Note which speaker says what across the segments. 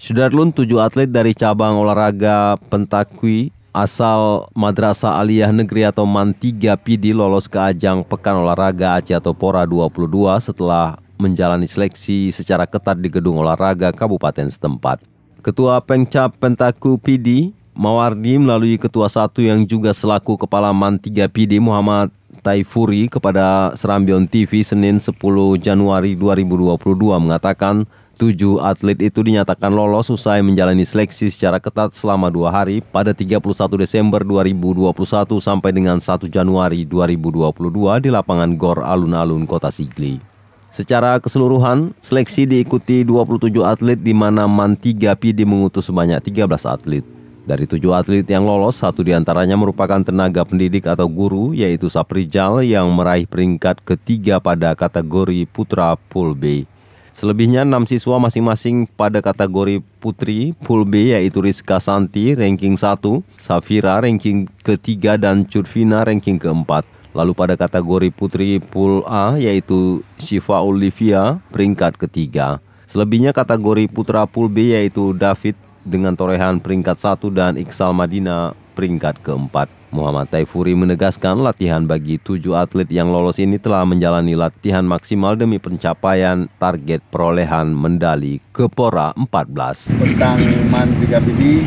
Speaker 1: Sudarlun tujuh atlet dari cabang olahraga pentakwi asal Madrasah Aliyah Negeri atau MAN 3 PD lolos ke ajang Pekan Olahraga Aceh atau Pora 22 setelah menjalani seleksi secara ketat di gedung olahraga kabupaten setempat. Ketua Pengcap Pentaku PD Mawardi melalui Ketua Satu yang juga selaku Kepala MAN 3 PD Muhammad Taifuri kepada Serambion TV Senin 10 Januari 2022 mengatakan Tujuh atlet itu dinyatakan lolos usai menjalani seleksi secara ketat selama dua hari pada 31 Desember 2021 sampai dengan 1 Januari 2022 di lapangan GOR Alun-Alun Kota Sigli. Secara keseluruhan, seleksi diikuti 27 atlet di mana Mantiga PD mengutus sebanyak 13 atlet. Dari tujuh atlet yang lolos, satu diantaranya merupakan tenaga pendidik atau guru, yaitu Saprijal yang meraih peringkat ketiga pada kategori putra pool B. Selebihnya enam siswa masing-masing pada kategori putri Pool B yaitu Rizka Santi ranking 1, Safira ranking ketiga dan Curvina ranking keempat. Lalu pada kategori putri Pool A yaitu Syifa Olivia peringkat ketiga. Selebihnya kategori putra Pool B yaitu David dengan torehan peringkat 1 dan Iksal Madinah peringkat keempat. Muhammad Taifuri menegaskan latihan bagi tujuh atlet yang lolos ini telah menjalani latihan maksimal demi pencapaian target perolehan medali Kepora 14.
Speaker 2: Tentang MAN 3 Bidi,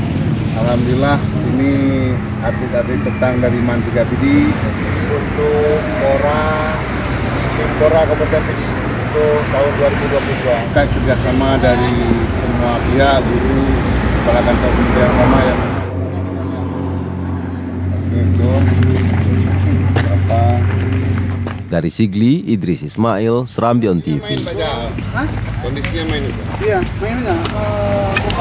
Speaker 2: Alhamdulillah ini atlet-atlet petang dari MAN 3 Bidi untuk Pora, Tim Pora Kabupaten Bidi untuk tahun 2022. Kita kerjasama dari semua pihak, guru, kepala kantor kementerian agama yang
Speaker 1: dari Sigli, Idris Ismail, Serambion TV.
Speaker 2: Kondisinya main itu? Iya, main Uh,